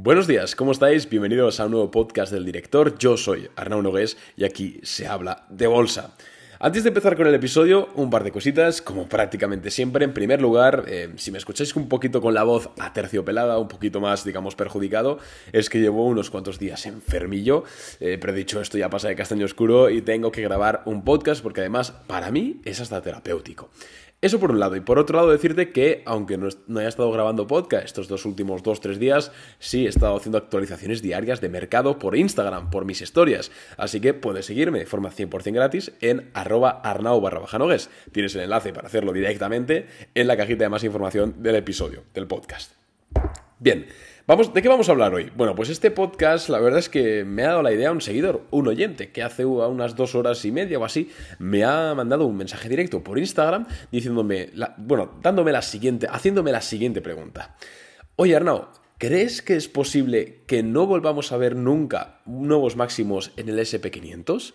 Buenos días, ¿cómo estáis? Bienvenidos a un nuevo podcast del director. Yo soy Arnau Nogués y aquí se habla de bolsa. Antes de empezar con el episodio, un par de cositas, como prácticamente siempre. En primer lugar, eh, si me escucháis un poquito con la voz aterciopelada, un poquito más, digamos, perjudicado, es que llevo unos cuantos días enfermillo. Eh, pero dicho esto, ya pasa de castaño oscuro y tengo que grabar un podcast porque además, para mí, es hasta terapéutico. Eso por un lado. Y por otro lado, decirte que, aunque no, haya estado grabando podcast estos dos últimos 2 tres días, sí he estado haciendo actualizaciones diarias de mercado por Instagram, por mis historias. Así que puedes seguirme de forma 100% gratis en arroba arnau barra Tienes el enlace para hacerlo directamente en la cajita de más información del episodio, del podcast. Bien, vamos, ¿de qué vamos a hablar hoy? Bueno, pues este podcast, la verdad es que me ha dado la idea un seguidor, un oyente, que hace unas dos horas y media o así, me ha mandado un mensaje directo por Instagram diciéndome, bueno, dándome la siguiente, haciéndome la siguiente pregunta. Oye, Arnaud, ¿crees que es posible que no volvamos a ver nunca nuevos máximos en el SP500?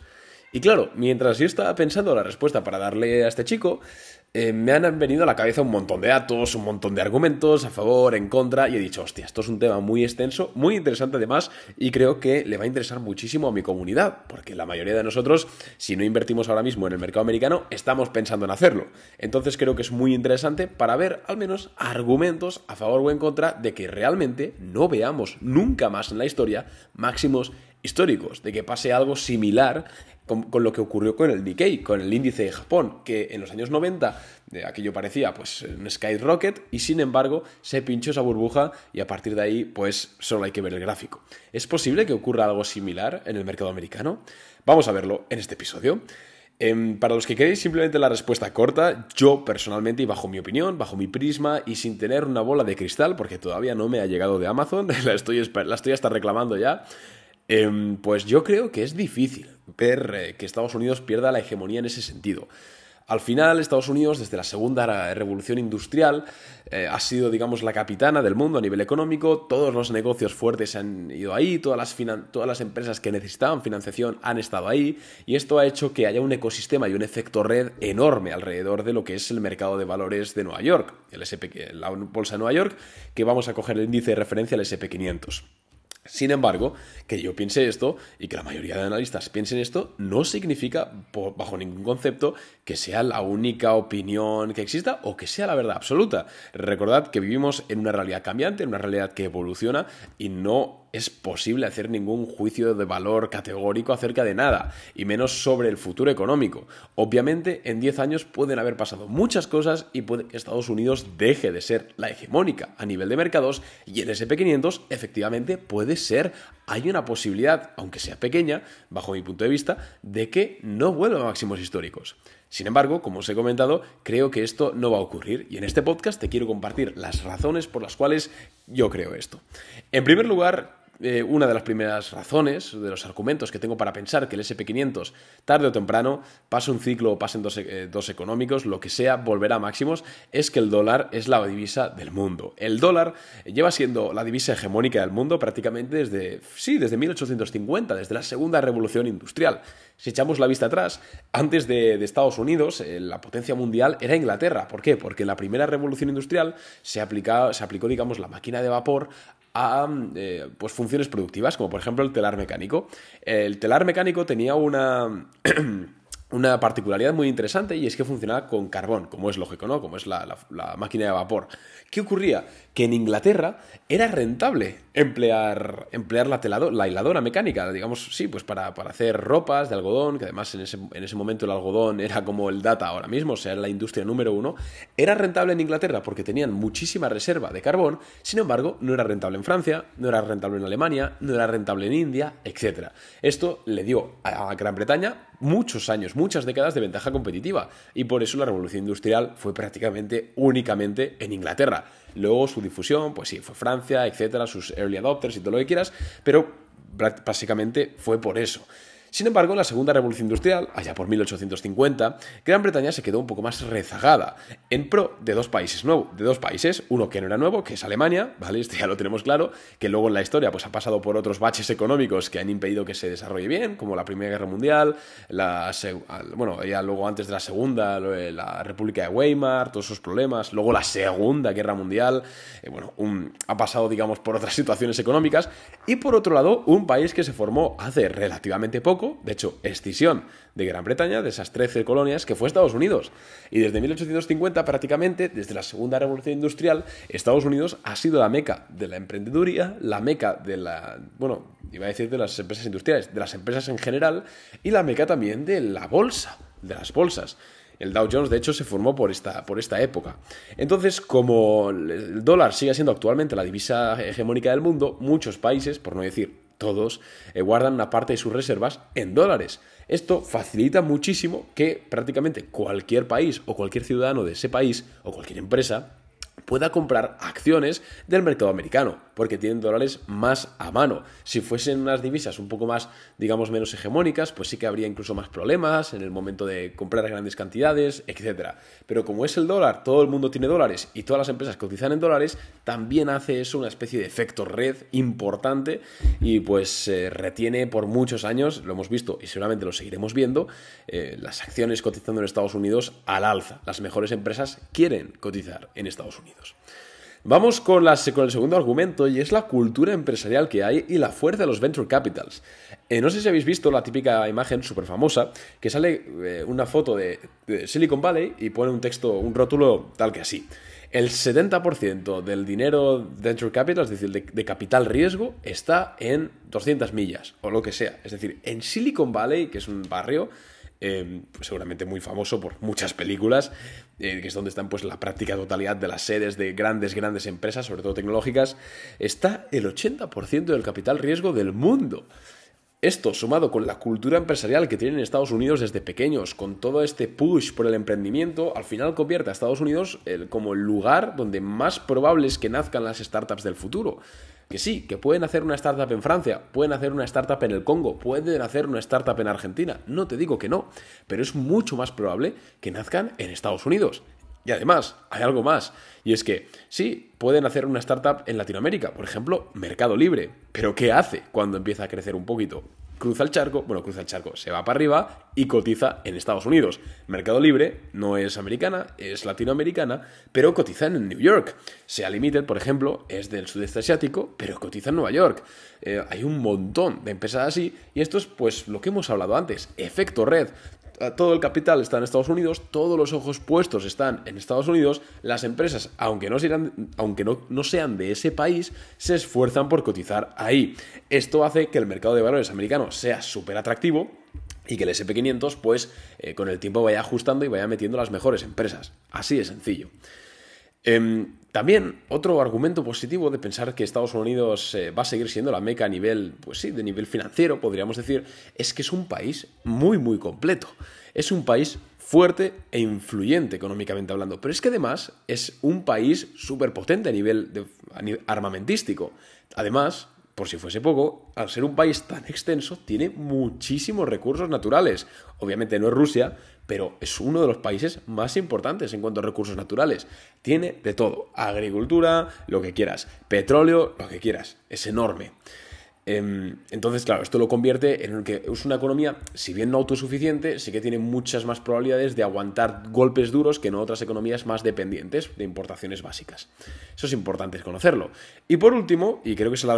Y claro, mientras yo estaba pensando la respuesta para darle a este chico, eh, me han venido a la cabeza un montón de datos, un montón de argumentos a favor, en contra, y he dicho, hostia, esto es un tema muy extenso, muy interesante además, y creo que le va a interesar muchísimo a mi comunidad, porque la mayoría de nosotros, si no invertimos ahora mismo en el mercado americano, estamos pensando en hacerlo. Entonces creo que es muy interesante para ver al menos argumentos a favor o en contra de que realmente no veamos nunca más en la historia máximos históricos, de que pase algo similar con, lo que ocurrió con el Nikkei, con el índice de Japón, que en los años 90 eh, aquello parecía pues un skyrocket y sin embargo se pinchó esa burbuja y a partir de ahí pues solo hay que ver el gráfico. ¿Es posible que ocurra algo similar en el mercado americano? Vamos a verlo en este episodio. Em, para los que queréis simplemente la respuesta corta, yo personalmente y bajo mi opinión, bajo mi prisma y sin tener una bola de cristal, porque todavía no me ha llegado de Amazon, la estoy, la estoy hasta reclamando ya, Em, pues yo creo que es difícil ver eh, que Estados Unidos pierda la hegemonía en ese sentido. Al final, Estados Unidos, desde la segunda revolución industrial, eh, ha sido, digamos, la capitana del mundo a nivel económico. Todos los negocios fuertes han ido ahí, todas las, todas las empresas que necesitaban financiación han estado ahí, y esto ha hecho que haya un ecosistema y un efecto red enorme alrededor de lo que es el mercado de valores de Nueva York, el SP, la bolsa de Nueva York, que vamos a coger el índice de referencia, al SP500. Sin embargo, que yo piense esto y que la mayoría de analistas piensen esto no significa bajo ningún concepto que sea la única opinión que exista o que sea la verdad absoluta. Recordad que vivimos en una realidad cambiante, en una realidad que evoluciona y no es posible hacer ningún juicio de valor categórico acerca de nada, y menos sobre el futuro económico. Obviamente, en 10 años pueden haber pasado muchas cosas y puede que Estados Unidos deje de ser la hegemónica a nivel de mercados y el SP500 efectivamente puede ser, hay una posibilidad, aunque sea pequeña, bajo mi punto de vista, de que no vuelva a máximos históricos. Sin embargo, como os he comentado, creo que esto no va a ocurrir y en este podcast te quiero compartir las razones por las cuales yo creo esto. En primer lugar, eh, una de las primeras razones, de los argumentos que tengo para pensar que el SP500, tarde o temprano, pase un ciclo o pasen eh, dos, económicos, lo que sea, volverá a máximos, es que el dólar es la divisa del mundo. El dólar lleva siendo la divisa hegemónica del mundo prácticamente desde, sí, desde 1850, desde la segunda revolución industrial. Si echamos la vista atrás, antes de, Estados Unidos, eh, la potencia mundial era Inglaterra. ¿Por qué? Porque en la primera revolución industrial se, se aplicó, digamos, la máquina de vapor a mm, eh, pues funciones productivas, como por ejemplo el telar mecánico. El telar mecánico tenía una... una particularidad muy interesante y es que funcionaba con carbón, como es lógico, ¿no? Como es la, máquina de vapor. ¿Qué ocurría? Que en Inglaterra era rentable emplear, emplear la, telado, la hiladora mecánica, digamos, sí, pues para, hacer ropas de algodón, que además en ese, en ese momento el algodón era como el data ahora mismo, o sea, era la industria número uno. Era rentable en Inglaterra porque tenían muchísima reserva de carbón, sin embargo, no era rentable en Francia, no era rentable en Alemania, no era rentable en India, etc. Esto le dio a Gran Bretaña muchos años, muchas décadas de ventaja competitiva y por eso la revolución industrial fue prácticamente únicamente en Inglaterra. Luego su difusión, pues sí, fue Francia, etcétera, sus early adopters y todo lo que quieras, pero básicamente fue por eso. Sin embargo, en la Segunda Revolución Industrial, allá por 1850, Gran Bretaña se quedó un poco más rezagada en pro de dos países nuevos, de dos países, uno que no era nuevo, que es Alemania, ¿vale? Este ya lo tenemos claro, que luego en la historia pues, ha pasado por otros baches económicos que han impedido que se desarrolle bien, como la Primera Guerra Mundial, bueno, ya luego antes de la Segunda, la República de Weimar, todos esos problemas, luego la Segunda Guerra Mundial, eh, bueno, ha pasado, digamos, por otras situaciones económicas, y por otro lado, un país que se formó hace relativamente poco, de hecho, escisión de Gran Bretaña, de esas 13 colonias que fue Estados Unidos. Y desde 1850 prácticamente, desde la Segunda Revolución Industrial, Estados Unidos ha sido la meca de la emprendeduría, la meca de la, bueno, iba a decir de las empresas industriales, de las empresas en general y la meca también de la bolsa, de las bolsas. El Dow Jones, de hecho, se formó por esta, por esta época. Entonces, como el dólar sigue siendo actualmente la divisa hegemónica del mundo, muchos países, por no decir todos eh, guardan una parte de sus reservas en dólares. Esto facilita muchísimo que prácticamente cualquier país o cualquier ciudadano de ese país o cualquier empresa pueda comprar acciones del mercado americano porque tienen dólares más a mano. Si fuesen unas divisas un poco más, digamos, menos hegemónicas, pues sí que habría incluso más problemas en el momento de comprar grandes cantidades, etc. Pero como es el dólar, todo el mundo tiene dólares y todas las empresas cotizan en dólares, también hace eso una especie de efecto red importante y pues retiene por muchos años, lo hemos visto y seguramente lo seguiremos viendo, eh, las acciones cotizando en Estados Unidos al alza. Las mejores empresas quieren cotizar en Estados Unidos. Vamos con, con el segundo argumento y es la cultura empresarial que hay y la fuerza de los venture capitals. Eh, no sé si habéis visto la típica imagen súper famosa que sale eh, una foto de, Silicon Valley y pone un texto, un rótulo tal que así el 70% del dinero venture capital, es decir, de, capital riesgo, está en 200 millas o lo que sea. Es decir, en Silicon Valley, que es un barrio eh, pues seguramente muy famoso por muchas películas, eh, que es donde están pues la práctica totalidad de las sedes de grandes, grandes empresas, sobre todo tecnológicas, está el 80% del capital riesgo del mundo. Esto, sumado con la cultura empresarial que tienen Estados Unidos desde pequeños, con todo este push por el emprendimiento, al final convierte a Estados Unidos eh, como el lugar donde más probable es que nazcan las startups del futuro. Que sí, que pueden hacer una startup en Francia, pueden hacer una startup en el Congo, pueden hacer una startup en Argentina, no te digo que no, pero es mucho más probable que nazcan en Estados Unidos. Y además, hay algo más, y es que sí, pueden hacer una startup en Latinoamérica, por ejemplo, Mercado Libre, pero ¿qué hace cuando empieza a crecer un poquito? cruza el charco, bueno, cruza el charco, se va para arriba y cotiza en Estados Unidos. Mercado Libre no es americana, es latinoamericana, pero cotiza en New York. Sea Limited, por ejemplo, es del sudeste asiático, pero cotiza en Nueva York. Eh, hay un montón de empresas así y esto es pues lo que hemos hablado antes, efecto red todo el capital está en Estados Unidos, todos los ojos puestos están en Estados Unidos, las empresas, aunque no, sean, de ese país, se esfuerzan por cotizar ahí. Esto hace que el mercado de valores americano sea súper atractivo y que el SP500 pues eh, con el tiempo vaya ajustando y vaya metiendo las mejores empresas. Así de sencillo. Em, también otro argumento positivo de pensar que Estados Unidos eh, va a seguir siendo la meca a nivel, pues sí, de nivel financiero, podríamos decir, es que es un país muy, muy completo. Es un país fuerte e influyente económicamente hablando, pero es que además es un país súper potente a nivel a nivel armamentístico. Además, por si fuese poco, al ser un país tan extenso, tiene muchísimos recursos naturales. Obviamente no es Rusia, pero es uno de los países más importantes en cuanto a recursos naturales. Tiene de todo, agricultura, lo que quieras, petróleo, lo que quieras, es enorme. Em, entonces, claro, esto lo convierte en que es una economía, si bien no autosuficiente, sí que tiene muchas más probabilidades de aguantar golpes duros que en otras economías más dependientes de importaciones básicas. Eso es importante conocerlo. Y por último, y creo que es el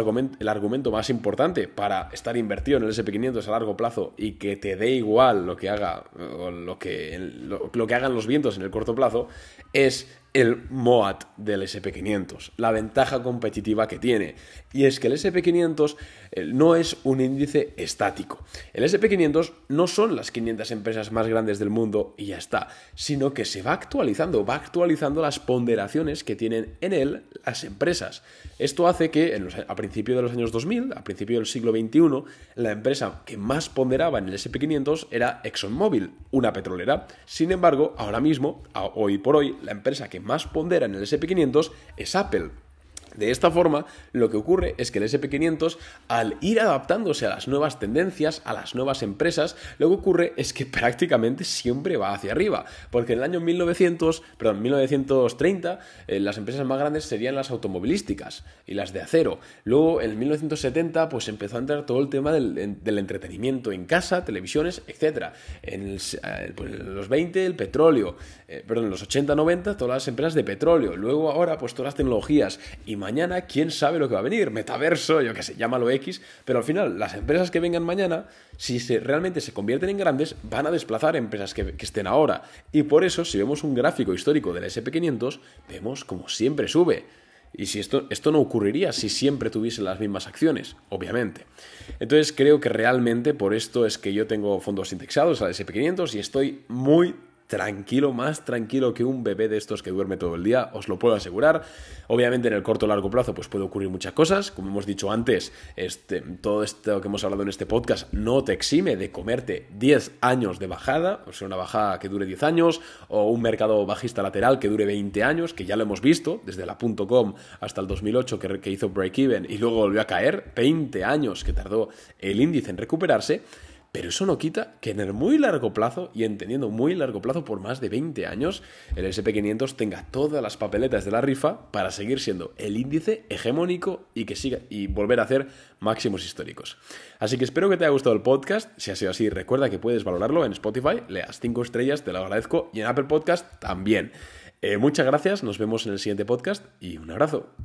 argumento, más importante para estar invertido en el SP500 a largo plazo y que te dé igual lo que haga lo que, lo que hagan los vientos en el corto plazo, es el MOAT del SP500, la ventaja competitiva que tiene. Y es que el SP500 eh, no es un índice estático. El SP500 no son las 500 empresas más grandes del mundo y ya está, sino que se va actualizando, va actualizando las ponderaciones que tienen en él las empresas. Esto hace que a principios de los años 2000, a principio del siglo XXI, la empresa que más ponderaba en el SP500 era ExxonMobil, una petrolera. Sin embargo, ahora mismo, hoy por hoy, la empresa que más pondera en el SP500 es Apple, de esta forma, lo que ocurre es que el SP500, al ir adaptándose a las nuevas tendencias, a las nuevas empresas, lo que ocurre es que prácticamente siempre va hacia arriba, porque en el año 1900, perdón, 1930, eh, las empresas más grandes serían las automovilísticas y las de acero. Luego, en 1970, pues empezó a entrar todo el tema del, entretenimiento en casa, televisiones, etc. Eh, pues, en los 20, el petróleo, eh, perdón, en los 80, 90, todas las empresas de petróleo. Luego, ahora, pues todas las tecnologías y mañana quién sabe lo que va a venir, metaverso, yo qué sé, llámalo X, pero al final las empresas que vengan mañana, si se, realmente se convierten en grandes, van a desplazar empresas que, estén ahora. Y por eso, si vemos un gráfico histórico del SP500, vemos como siempre sube. Y si esto, esto no ocurriría si siempre tuviesen las mismas acciones, obviamente. Entonces creo que realmente por esto es que yo tengo fondos indexados al SP500 y estoy muy tranquilo, más tranquilo que un bebé de estos que duerme todo el día, os lo puedo asegurar. Obviamente en el corto o largo plazo pues puede ocurrir muchas cosas, como hemos dicho antes, este, todo esto que hemos hablado en este podcast no te exime de comerte 10 años de bajada, o sea, una bajada que dure 10 años, o un mercado bajista lateral que dure 20 años, que ya lo hemos visto, desde la .com hasta el 2008 que, que hizo break-even y luego volvió a caer, 20 años que tardó el índice en recuperarse, pero eso no quita que en el muy largo plazo, y entendiendo muy largo plazo por más de 20 años, el SP500 tenga todas las papeletas de la rifa para seguir siendo el índice hegemónico y que siga y volver a hacer máximos históricos. Así que espero que te haya gustado el podcast. Si ha sido así, recuerda que puedes valorarlo en Spotify, leas 5 estrellas, te lo agradezco, y en Apple Podcast también. Eh, muchas gracias, nos vemos en el siguiente podcast y un abrazo.